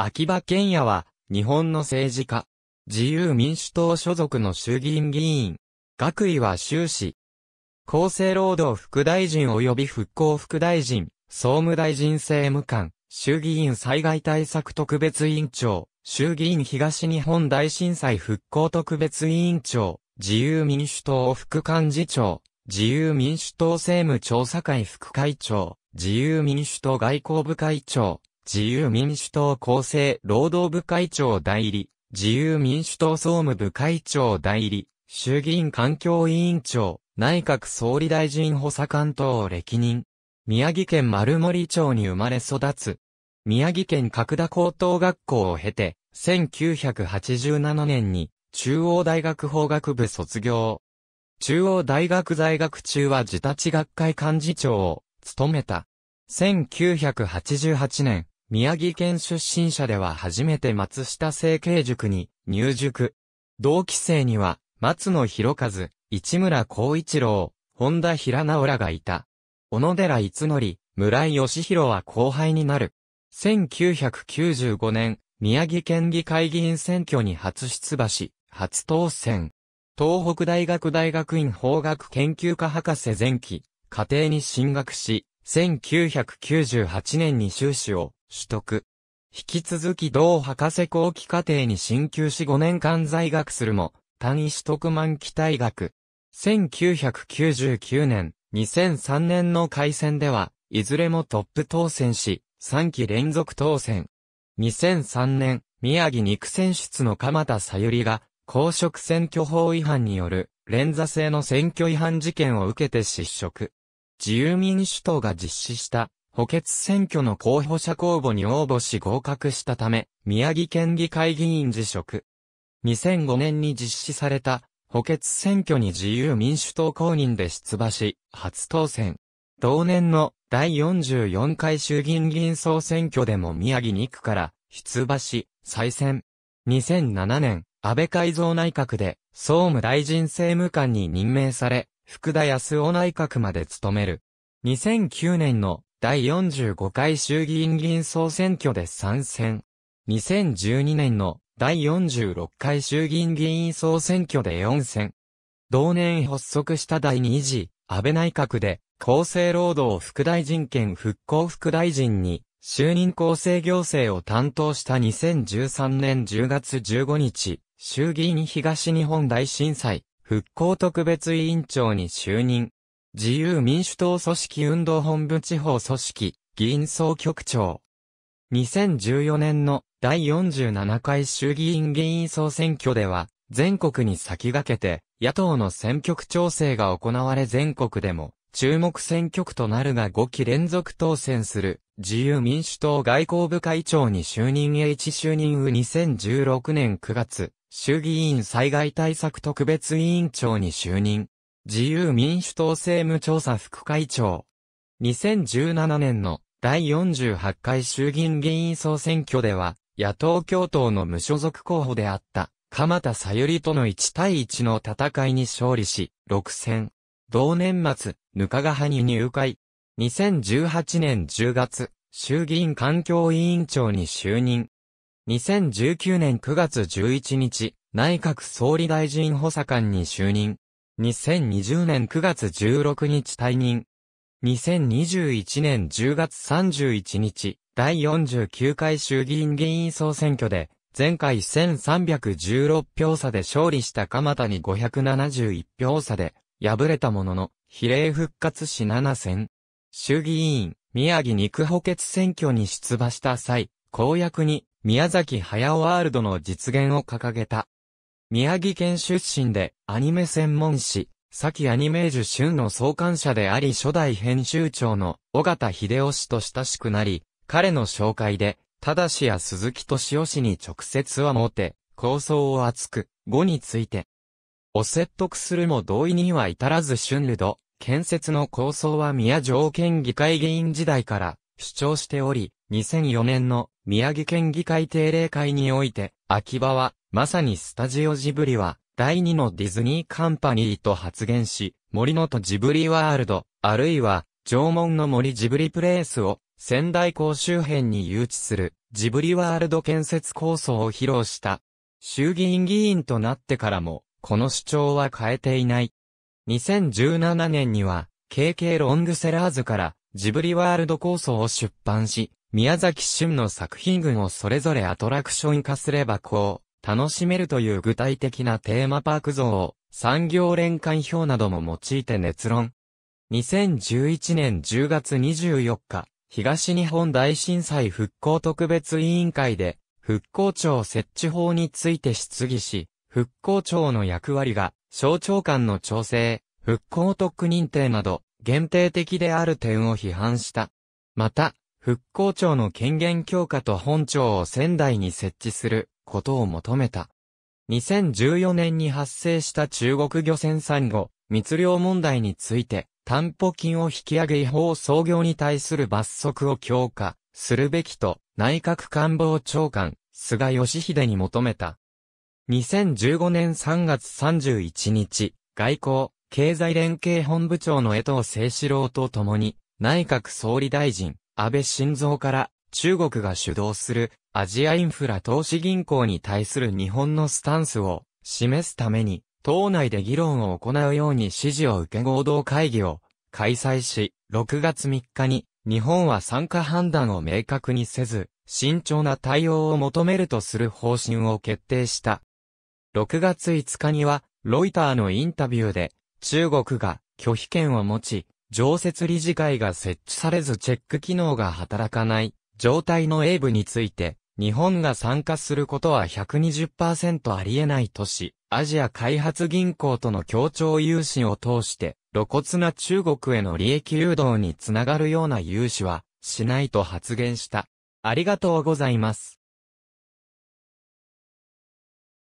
秋葉賢也は、日本の政治家。自由民主党所属の衆議院議員。学位は修士。厚生労働副大臣及び復興副大臣、総務大臣政務官、衆議院災害対策特別委員長、衆議院東日本大震災復興特別委員長、自由民主党副幹事長、自由民主党政務調査会副会長、自由民主党外交部会長、自由民主党厚生労働部会長代理、自由民主党総務部会長代理、衆議院環境委員長、内閣総理大臣補佐官等を歴任。宮城県丸森町に生まれ育つ。宮城県角田高等学校を経て、1987年に中央大学法学部卒業。中央大学在学中は自立学会幹事長を務めた。1988年、宮城県出身者では初めて松下政経塾に入塾。同期生には、松野博一、市村光一郎、本田平直らがいた。小野寺逸則、村井義弘は後輩になる。1995年、宮城県議会議員選挙に初出馬し、初当選。東北大学大学院法学研究科博士前期、家庭に進学し、1998年に修士を取得。引き続き同博士後期課程に進級し5年間在学するも、単位取得満期退学。1999年、2003年の改選では、いずれもトップ当選し、3期連続当選。2003年、宮城肉選出の鎌田さゆりが、公職選挙法違反による、連座制の選挙違反事件を受けて失職。自由民主党が実施した補欠選挙の候補者公募に応募し合格したため、宮城県議会議員辞職。2005年に実施された補欠選挙に自由民主党公認で出馬し、初当選。同年の第44回衆議院議員総選挙でも宮城2区から出馬し、再選。2007年、安倍改造内閣で総務大臣政務官に任命され、福田康夫内閣まで務める。2009年の第45回衆議院議員総選挙で参戦。2012年の第46回衆議院議員総選挙で4選。同年発足した第2次安倍内閣で厚生労働副大臣兼復興副大臣に就任厚生行政を担当した2013年10月15日、衆議院東日本大震災復興特別委員長に就任。自由民主党組織運動本部地方組織、議員総局長。2014年の第47回衆議院議員総選挙では、全国に先駆けて、野党の選挙区調整が行われ全国でも、注目選挙区となるが5期連続当選する、自由民主党外交部会長に就任 H 就任う2016年9月、衆議院災害対策特別委員長に就任。自由民主党政務調査副会長。2017年の第48回衆議院議員総選挙では、野党共闘の無所属候補であった、鎌田さゆりとの1対1の戦いに勝利し、6戦。同年末、ぬかがはに入会。2018年10月、衆議院環境委員長に就任。2019年9月11日、内閣総理大臣補佐官に就任。2020年9月16日退任。2021年10月31日、第49回衆議院議員総選挙で、前回1316票差で勝利した鎌田に571票差で、敗れたものの、比例復活し7選。衆議院、宮城肉補欠選挙に出馬した際、公約に、宮崎駿ワールドの実現を掲げた。宮城県出身で、アニメ専門誌、先アニメージュ旬の創刊者であり初代編集長の尾形秀夫氏と親しくなり、彼の紹介で、ただしや鈴木敏夫氏に直接はもて、構想を厚く、語について。お説得するも同意には至らず春ルド、建設の構想は宮城県議会議員時代から主張しており、2004年の宮城県議会定例会において、秋葉はまさにスタジオジブリは、第二のディズニーカンパニーと発言し、森のとジブリワールド、あるいは、縄文の森ジブリプレイスを、仙台港周辺に誘致する、ジブリワールド建設構想を披露した。衆議院議員となってからも、この主張は変えていない。2017年には、KK ロングセラーズから、ジブリワールド構想を出版し、宮崎春の作品群をそれぞれアトラクション化すればこう。楽しめるという具体的なテーマパーク像を産業連環表なども用いて熱論。2011年10月24日、東日本大震災復興特別委員会で、復興庁設置法について質疑し、復興庁の役割が、省庁間の調整、復興特区認定など、限定的である点を批判した。また、復興庁の権限強化と本庁を仙台に設置することを求めた。2014年に発生した中国漁船産後、密漁問題について、担保金を引き上げ違法操業に対する罰則を強化するべきと、内閣官房長官、菅義偉に求めた。2015年3月31日、外交、経済連携本部長の江藤聖志郎と共に、内閣総理大臣、安倍晋三から中国が主導するアジアインフラ投資銀行に対する日本のスタンスを示すために、党内で議論を行うように指示を受け合同会議を開催し、6月3日に日本は参加判断を明確にせず、慎重な対応を求めるとする方針を決定した。6月5日には、ロイターのインタビューで、中国が拒否権を持ち、常設理事会が設置されずチェック機能が働かない状態の英部について、日本が参加することは120%ありえないとし、アジア開発銀行との協調融資を通して、露骨な中国への利益誘導につながるような融資は、しないと発言した。ありがとうございます。